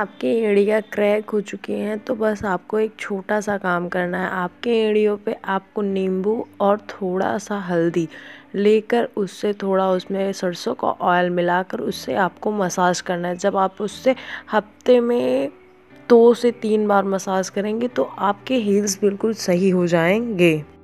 आपकी एड़ियाँ क्रैक हो चुकी हैं तो बस आपको एक छोटा सा काम करना है आपके एड़ियों पे आपको नींबू और थोड़ा सा हल्दी लेकर उससे थोड़ा उसमें सरसों का ऑयल मिलाकर उससे आपको मसाज करना है जब आप उससे हफ्ते में दो से तीन बार मसाज करेंगे तो आपके हील्स बिल्कुल सही हो जाएंगे